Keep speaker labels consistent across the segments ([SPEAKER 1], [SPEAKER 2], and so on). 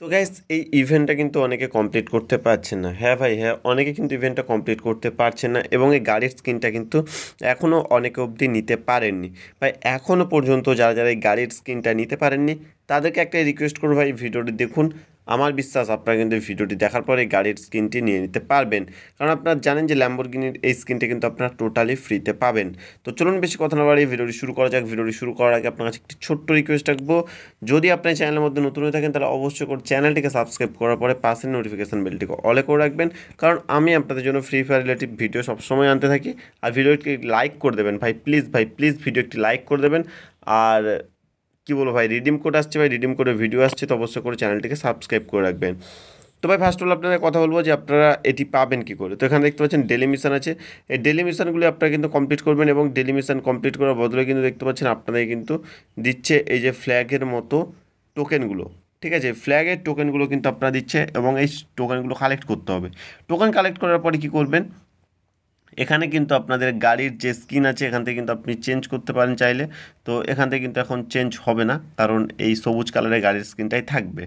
[SPEAKER 1] তো গ্যাস এই ইভেন্টটা কিন্তু অনেকে কমপ্লিট করতে পারছে না হ্যাঁ ভাই হ্যাঁ অনেকে কিন্তু ইভেন্টটা কমপ্লিট করতে পারছে না এবং এই গাড়ির স্কিনটা কিন্তু এখনও অনেকে অবধি নিতে পারেননি ভাই এখনও পর্যন্ত যারা যারা এই গাড়ির স্কিনটা নিতে পারেননি তাদেরকে একটা রিকোয়েস্ট করবো ভাই ভিডিওটি দেখুন আমার বিশ্বাস আপনারা কিন্তু ভিডিওটি দেখার পরে গাড়ির স্ক্রিনটি নিয়ে নিতে পারবেন কারণ আপনারা জানেন যে ল্যাম্বরগিনির এই স্ক্রিনটি কিন্তু আপনারা টোটালি ফ্রিতে পাবেন তো চলুন বেশি কথা না বাড়ি ভিডিওটি শুরু করা যাক ভিডিওটি শুরু করার আগে আপনার কাছে একটি ছোট্ট রিকোয়েস্ট রাখবো যদি আপনার চ্যানেলের মধ্যে নতুন হয়ে থাকেন তাহলে অবশ্যই করে চ্যানেলটিকে সাবস্ক্রাইব করার পরে পাশের নোটিফিকেশান বেলটিকে অলে করে রাখবেন কারণ আমি আপনাদের জন্য ফ্রি ফায়ার রিলেটিভ ভিডিও সবসময় আনতে থাকি আর ভিডিওটি লাইক করে দেবেন ভাই প্লিজ ভাই প্লিজ ভিডিও একটি লাইক করে দেবেন আর কী বলবো ভাই রিডিম কোড আসছে ভাই রিডিম কোডের ভিডিও আসছে তো অবশ্যই করে চ্যানেলটিকে সাবস্ক্রাইব করে রাখবেন তো ভাই ফার্স্ট অল আপনারা কথা বলবো যে আপনারা এটি পাবেন কী করে তো এখানে দেখতে পাচ্ছেন ডেলি মিশন আছে এই ডেলি মিশনগুলি আপনারা কিন্তু কমপ্লিট করবেন এবং ডেলি মিশন কমপ্লিট করার বদলে কিন্তু দেখতে পাচ্ছেন আপনাদের কিন্তু দিচ্ছে এই যে ফ্ল্যাগের মতো টোকেনগুলো ঠিক আছে ফ্ল্যাগের টোকেনগুলো কিন্তু আপনারা দিচ্ছে এবং এই টোকেনগুলো কালেক্ট করতে হবে টোকেন কালেক্ট করার পরে কী করবেন এখানে কিন্তু আপনাদের গাড়ির যে স্ক্রিন আছে এখান থেকে কিন্তু আপনি চেঞ্জ করতে পারেন চাইলে তো এখান থেকে কিন্তু এখন চেঞ্জ হবে না কারণ এই সবুজ কালারের গাড়ির স্ক্রিনটাই থাকবে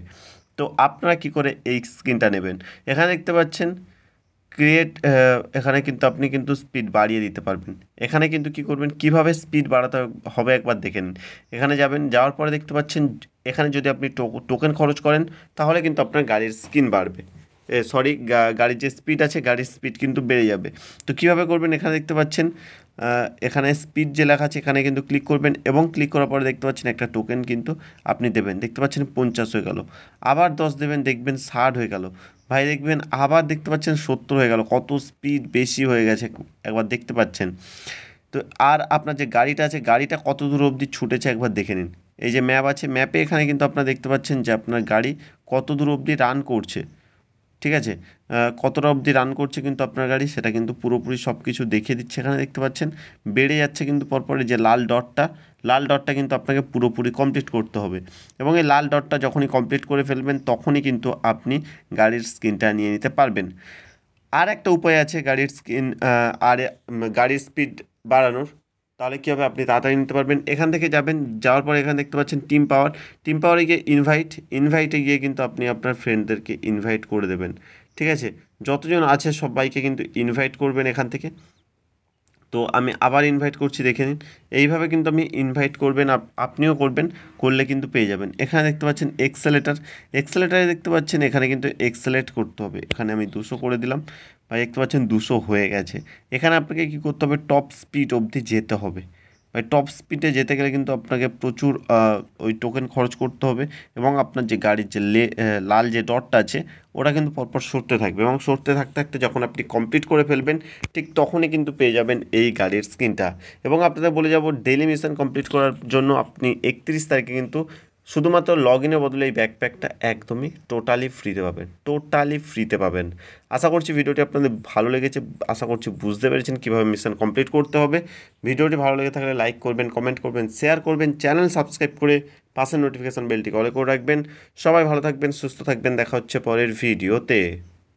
[SPEAKER 1] তো আপনারা কি করে এই স্ক্রিনটা নেবেন এখানে দেখতে পাচ্ছেন ক্রিয়েট এখানে কিন্তু আপনি কিন্তু স্পিড বাড়িয়ে দিতে পারবেন এখানে কিন্তু কি করবেন কিভাবে স্পিড বাড়াতে হবে একবার দেখেন এখানে যাবেন যাওয়ার পরে দেখতে পাচ্ছেন এখানে যদি আপনি টোকেন খরচ করেন তাহলে কিন্তু আপনার গাড়ির স্ক্রিন বাড়বে সরি গাড়ির যে স্পিড আছে গাড়ির স্পিড কিন্তু বেড়ে যাবে তো কিভাবে করবেন এখানে দেখতে পাচ্ছেন এখানে স্পিড যে লেখা আছে এখানে কিন্তু ক্লিক করবেন এবং ক্লিক করার পরে দেখতে পাচ্ছেন একটা টোকেন কিন্তু আপনি দেবেন দেখতে পাচ্ছেন পঞ্চাশ হয়ে গেল আবার দশ দেবেন দেখবেন ষাট হয়ে গেল ভাই দেখবেন আবার দেখতে পাচ্ছেন সত্তর হয়ে গেল কত স্পিড বেশি হয়ে গেছে একবার দেখতে পাচ্ছেন তো আর আপনার যে গাড়িটা আছে গাড়িটা কত দূর অবধি ছুটেছে একবার দেখে নিন এই যে ম্যাপ আছে ম্যাপে এখানে কিন্তু আপনারা দেখতে পাচ্ছেন যে আপনার গাড়ি কত দূর অবধি রান করছে ঠিক আছে কতটা অবধি রান করছে কিন্তু আপনার গাড়ি সেটা কিন্তু পুরোপুরি সব কিছু দেখিয়ে দিচ্ছে এখানে দেখতে পাচ্ছেন বেড়ে যাচ্ছে কিন্তু পরপরে যে লাল ডটটা লাল ডটটা কিন্তু আপনাকে পুরোপুরি কমপ্লিট করতে হবে এবং এই লাল ডটটা যখনই কমপ্লিট করে ফেলবেন তখনই কিন্তু আপনি গাড়ির স্ক্রিনটা নিয়ে নিতে পারবেন আর একটা উপায় আছে গাড়ির স্ক্রিন আর গাড়ির স্পিড বাড়ানোর তাহলে কী হবে আপনি তাড়াতাড়ি নিতে পারবেন এখান থেকে যাবেন যাওয়ার পর এখানে দেখতে পাচ্ছেন টিম পাওয়ার টিম পাওয়ারে গিয়ে ইনভাইট ইনভাইটে গিয়ে কিন্তু আপনি আপনার ফ্রেন্ডদেরকে ইনভাইট করে দেবেন ঠিক আছে যতজন আছে সবাইকে কিন্তু ইনভাইট করবেন এখান থেকে তো আমি আবার ইনভাইট করছি দেখে নিন এইভাবে কিন্তু আমি ইনভাইট করবেন আপনিও করবেন করলে কিন্তু পেয়ে যাবেন এখানে দেখতে পাচ্ছেন এক্সেলেটার এক্সেলেটারে দেখতে পাচ্ছেন এখানে কিন্তু এক্সেলেট করতে হবে এখানে আমি দুশো করে দিলাম বা দেখতে পাচ্ছেন দুশো হয়ে গেছে এখানে আপনাকে কি করতে হবে টপ স্পিড অবধি যেতে হবে মানে টপ স্পিডে যেতে গেলে কিন্তু আপনাকে প্রচুর ওই টোকেন খরচ করতে হবে এবং আপনার যে গাড়ির যে লে লাল যে ডটটা আছে ওটা কিন্তু পরপর সরতে থাকবে এবং সরতে থাকতে থাকতে যখন আপনি কমপ্লিট করে ফেলবেন ঠিক তখনই কিন্তু পেয়ে যাবেন এই গাড়ির স্ক্রিনটা এবং আপনাদের বলে যাব ডেলি মিশন কমপ্লিট করার জন্য আপনি একত্রিশ তারিখে কিন্তু শুধুমাত্র লগ ইনের বদলে এই ব্যাকপ্যাকটা একদমই টোটালি ফ্রিতে পাবেন টোটালি ফ্রিতে পাবেন আশা করছি ভিডিওটি আপনাদের ভালো লেগেছে আশা করছি বুঝতে পেরেছেন কীভাবে মিশন কমপ্লিট করতে হবে ভিডিওটি ভালো লেগে থাকলে লাইক করবেন কমেন্ট করবেন শেয়ার করবেন চ্যানেল সাবস্ক্রাইব করে পাশের নোটিফিকেশান বেলটি কলে করে রাখবেন সবাই ভালো থাকবেন সুস্থ থাকবেন দেখা হচ্ছে পরের ভিডিওতে